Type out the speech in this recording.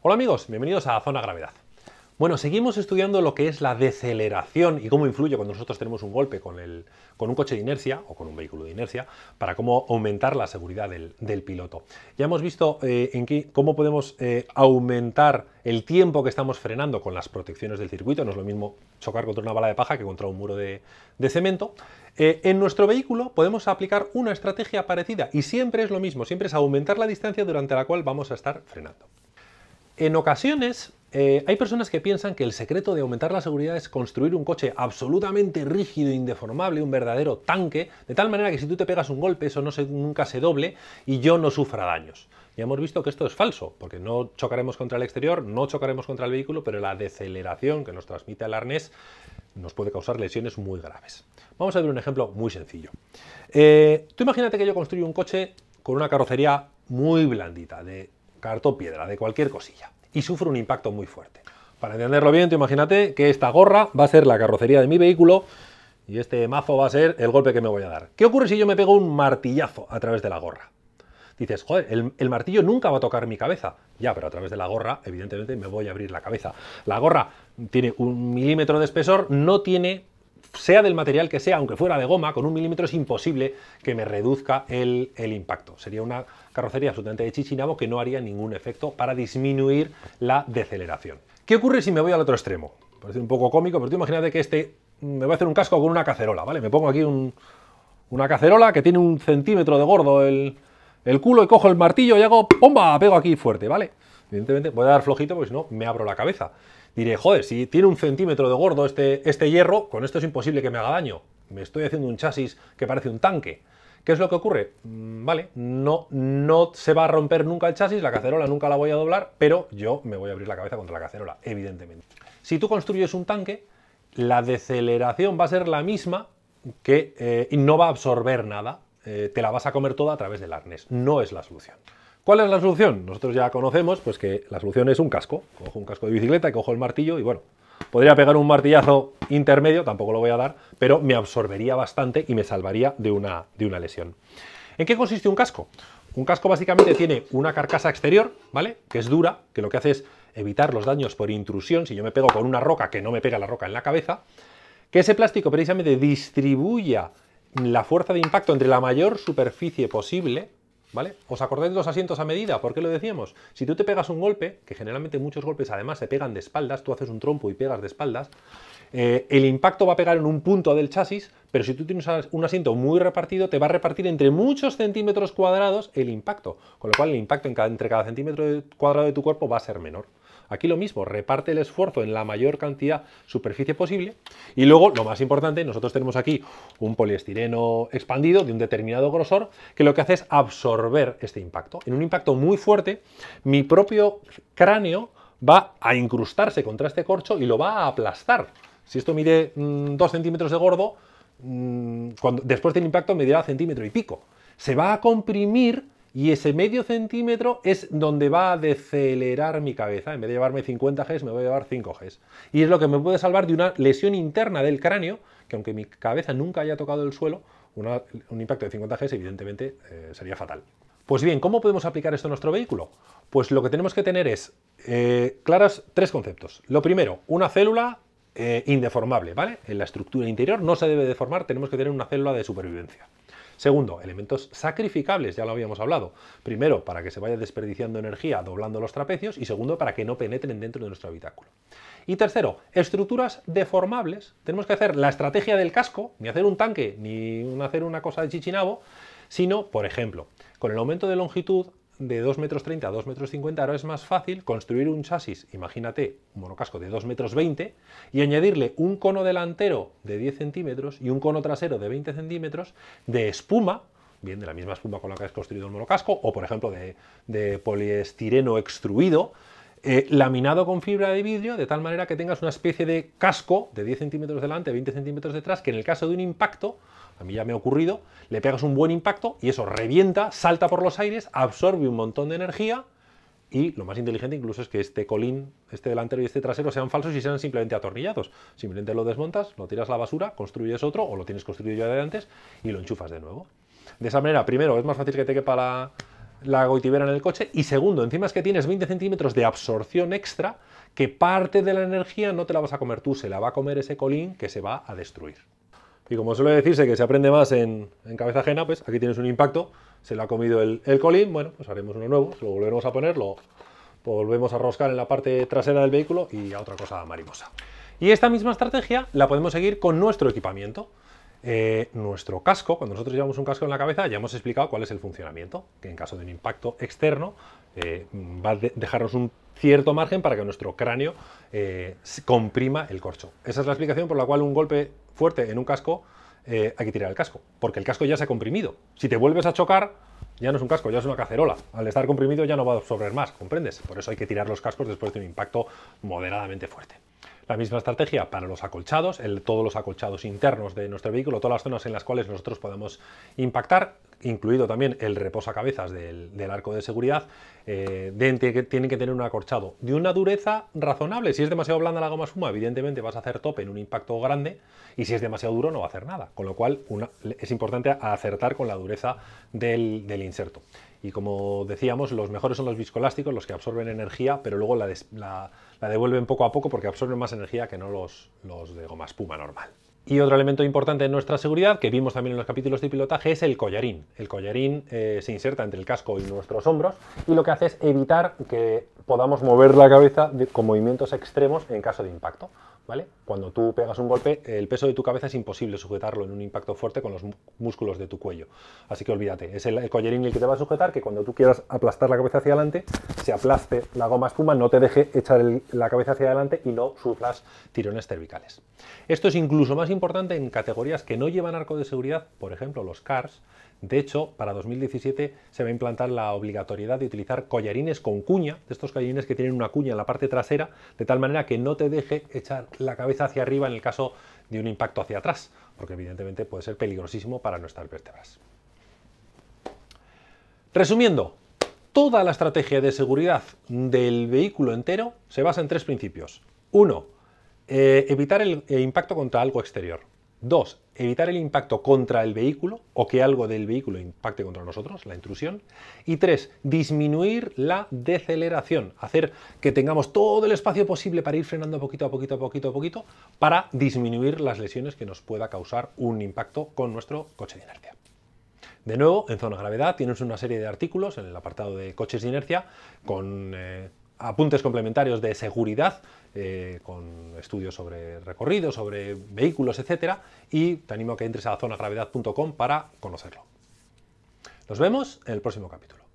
Hola amigos, bienvenidos a Zona Gravedad. Bueno, seguimos estudiando lo que es la deceleración y cómo influye cuando nosotros tenemos un golpe con, el, con un coche de inercia o con un vehículo de inercia para cómo aumentar la seguridad del, piloto. Ya hemos visto eh, en qué, cómo podemos eh, aumentar el tiempo que estamos frenando con las protecciones del circuito. No es lo mismo chocar contra una bala de paja que contra un muro de, cemento. Eh, en nuestro vehículo podemos aplicar una estrategia parecida y siempre es lo mismo, siempre es aumentar la distancia durante la cual vamos a estar frenando. En ocasiones eh, hay personas que piensan que el secreto de aumentar la seguridad es construir un coche absolutamente rígido, e indeformable, un verdadero tanque, de tal manera que si tú te pegas un golpe eso no se, nunca se doble y yo no sufra daños. Ya hemos visto que esto es falso, porque no chocaremos contra el exterior, no chocaremos contra el vehículo, pero la deceleración que nos transmite el arnés nos puede causar lesiones muy graves. Vamos a ver un ejemplo muy sencillo. Eh, tú imagínate que yo construyo un coche con una carrocería muy blandita, de carto piedra, de cualquier cosilla, y sufre un impacto muy fuerte. Para entenderlo bien, imagínate que esta gorra va a ser la carrocería de mi vehículo y este mazo va a ser el golpe que me voy a dar. ¿Qué ocurre si yo me pego un martillazo a través de la gorra? Dices, joder, el, martillo nunca va a tocar mi cabeza. Ya, pero a través de la gorra, evidentemente, me voy a abrir la cabeza. La gorra tiene un milímetro de espesor, no tiene sea del material que sea, aunque fuera de goma, con un milímetro es imposible que me reduzca el, impacto. Sería una carrocería absolutamente de chichinabo que no haría ningún efecto para disminuir la deceleración. ¿Qué ocurre si me voy al otro extremo? Parece un poco cómico, pero tú imagínate que este me voy a hacer un casco con una cacerola, ¿vale? Me pongo aquí una cacerola que tiene un centímetro de gordo el, culo y cojo el martillo y hago ¡pomba! Pego aquí fuerte, ¿vale? Evidentemente voy a dar flojito porque si no me abro la cabeza diré, joder, si tiene un centímetro de gordo este, este, hierro, con esto es imposible que me haga daño. Me estoy haciendo un chasis que parece un tanque. ¿Qué es lo que ocurre? Mm, vale, no, no se va a romper nunca el chasis, la cacerola nunca la voy a doblar, pero yo me voy a abrir la cabeza contra la cacerola, evidentemente. Si tú construyes un tanque, la deceleración va a ser la misma que eh, no va a absorber nada, eh, te la vas a comer toda a través del arnés. No es la solución. ¿Cuál es la solución? Nosotros ya conocemos pues que la solución es un casco. Cojo un casco de bicicleta y cojo el martillo y bueno, podría pegar un martillazo intermedio, tampoco lo voy a dar, pero me absorbería bastante y me salvaría de una, de una lesión. ¿En qué consiste un casco? Un casco básicamente tiene una carcasa exterior, ¿vale? Que es dura, que lo que hace es evitar los daños por intrusión, si yo me pego con una roca que no me pega la roca en la cabeza, que ese plástico precisamente distribuya la fuerza de impacto entre la mayor superficie posible, ¿vale? ¿Os acordáis de los asientos a medida? ¿Por qué lo decíamos? Si tú te pegas un golpe, que generalmente muchos golpes además se pegan de espaldas, tú haces un trompo y pegas de espaldas, eh, el impacto va a pegar en un punto del chasis, pero si tú tienes un asiento muy repartido, te va a repartir entre muchos centímetros cuadrados el impacto, con lo cual el impacto entre cada centímetro cuadrado de tu cuerpo va a ser menor. Aquí lo mismo, reparte el esfuerzo en la mayor cantidad superficie posible. Y luego, lo más importante, nosotros tenemos aquí un poliestireno expandido de un determinado grosor que lo que hace es absorber este impacto. En un impacto muy fuerte, mi propio cráneo va a incrustarse contra este corcho y lo va a aplastar. Si esto mide 2 mm, centímetros de gordo, mm, después del impacto medirá centímetro y pico. Se va a comprimir y ese medio centímetro es donde va a decelerar mi cabeza. En vez de llevarme 50 Gs, me voy a llevar 5 Gs. Y es lo que me puede salvar de una lesión interna del cráneo, que aunque mi cabeza nunca haya tocado el suelo, un impacto de 50 Gs evidentemente eh, sería fatal. Pues bien, ¿cómo podemos aplicar esto a nuestro vehículo? Pues lo que tenemos que tener es eh, claros tres conceptos. Lo primero, una célula eh, indeformable, ¿vale? En la estructura interior no se debe deformar, tenemos que tener una célula de supervivencia. Segundo, elementos sacrificables, ya lo habíamos hablado. Primero, para que se vaya desperdiciando energía doblando los trapecios y segundo, para que no penetren dentro de nuestro habitáculo. Y tercero, estructuras deformables. Tenemos que hacer la estrategia del casco, ni hacer un tanque, ni hacer una cosa de chichinabo, sino, por ejemplo, con el aumento de longitud de 2,30 metros a 2,50 metros ahora es más fácil construir un chasis, imagínate, un monocasco de 2,20 metros y añadirle un cono delantero de 10 centímetros y un cono trasero de 20 centímetros de espuma, bien de la misma espuma con la que has construido el monocasco, o por ejemplo de, poliestireno extruido, eh, laminado con fibra de vidrio, de tal manera que tengas una especie de casco de 10 centímetros delante, 20 centímetros detrás, que en el caso de un impacto a mí ya me ha ocurrido, le pegas un buen impacto y eso revienta, salta por los aires, absorbe un montón de energía y lo más inteligente incluso es que este colín, este delantero y este trasero sean falsos y sean simplemente atornillados. Simplemente lo desmontas, lo tiras a la basura, construyes otro o lo tienes construido ya de antes y lo enchufas de nuevo. De esa manera, primero, es más fácil que te quepa la, la goitibera en el coche y segundo, encima es que tienes 20 centímetros de absorción extra que parte de la energía no te la vas a comer tú, se la va a comer ese colín que se va a destruir. Y como suele decirse que se aprende más en, cabeza ajena, pues aquí tienes un impacto, se le ha comido el, colín, bueno, pues haremos uno nuevo, lo volveremos a poner, lo volvemos a roscar en la parte trasera del vehículo y a otra cosa marimosa. Y esta misma estrategia la podemos seguir con nuestro equipamiento. Eh, nuestro casco, cuando nosotros llevamos un casco en la cabeza, ya hemos explicado cuál es el funcionamiento, que en caso de un impacto externo eh, va a dejarnos un cierto margen para que nuestro cráneo eh, comprima el corcho. Esa es la explicación por la cual un golpe fuerte en un casco, eh, hay que tirar el casco, porque el casco ya se ha comprimido. Si te vuelves a chocar, ya no es un casco, ya es una cacerola. Al estar comprimido ya no va a absorber más, ¿comprendes? Por eso hay que tirar los cascos después de un impacto moderadamente fuerte. La misma estrategia para los acolchados, todos los acolchados internos de nuestro vehículo, todas las zonas en las cuales nosotros podemos impactar, incluido también el reposacabezas del, del arco de seguridad, eh, tienen que tener un acorchado de una dureza razonable. Si es demasiado blanda la goma espuma, evidentemente vas a hacer tope en un impacto grande y si es demasiado duro no va a hacer nada. Con lo cual es importante acertar con la dureza del, inserto y como decíamos, los mejores son los viscolásticos, los que absorben energía, pero luego la, devuelven poco a poco porque absorben más energía que no los de goma espuma normal. Y otro elemento importante en nuestra seguridad, que vimos también en los capítulos de pilotaje, es el collarín. El collarín eh, se inserta entre el casco y nuestros hombros y lo que hace es evitar que podamos mover la cabeza con movimientos extremos en caso de impacto. ¿vale? Cuando tú pegas un golpe, el peso de tu cabeza es imposible sujetarlo en un impacto fuerte con los músculos de tu cuello. Así que olvídate, es el, collarín el que te va a sujetar, que cuando tú quieras aplastar la cabeza hacia adelante, se aplaste la goma espuma, no te deje echar la cabeza hacia adelante y no sufras tirones cervicales. Esto es incluso más importante en categorías que no llevan arco de seguridad, por ejemplo los CARS, de hecho, para 2017 se va a implantar la obligatoriedad de utilizar collarines con cuña, de estos collarines que tienen una cuña en la parte trasera, de tal manera que no te deje echar la cabeza hacia arriba en el caso de un impacto hacia atrás, porque evidentemente puede ser peligrosísimo para nuestras vértebras. Resumiendo, toda la estrategia de seguridad del vehículo entero se basa en tres principios. Uno, eh, evitar el impacto contra algo exterior. Dos, evitar el impacto contra el vehículo o que algo del vehículo impacte contra nosotros, la intrusión. Y tres, disminuir la deceleración, hacer que tengamos todo el espacio posible para ir frenando poquito a poquito a poquito a poquito para disminuir las lesiones que nos pueda causar un impacto con nuestro coche de inercia. De nuevo, en zona gravedad tienes una serie de artículos en el apartado de coches de inercia con eh, apuntes complementarios de seguridad eh, con estudios sobre recorridos, sobre vehículos, etcétera, y te animo a que entres a zonagravedad.com para conocerlo. Nos vemos en el próximo capítulo.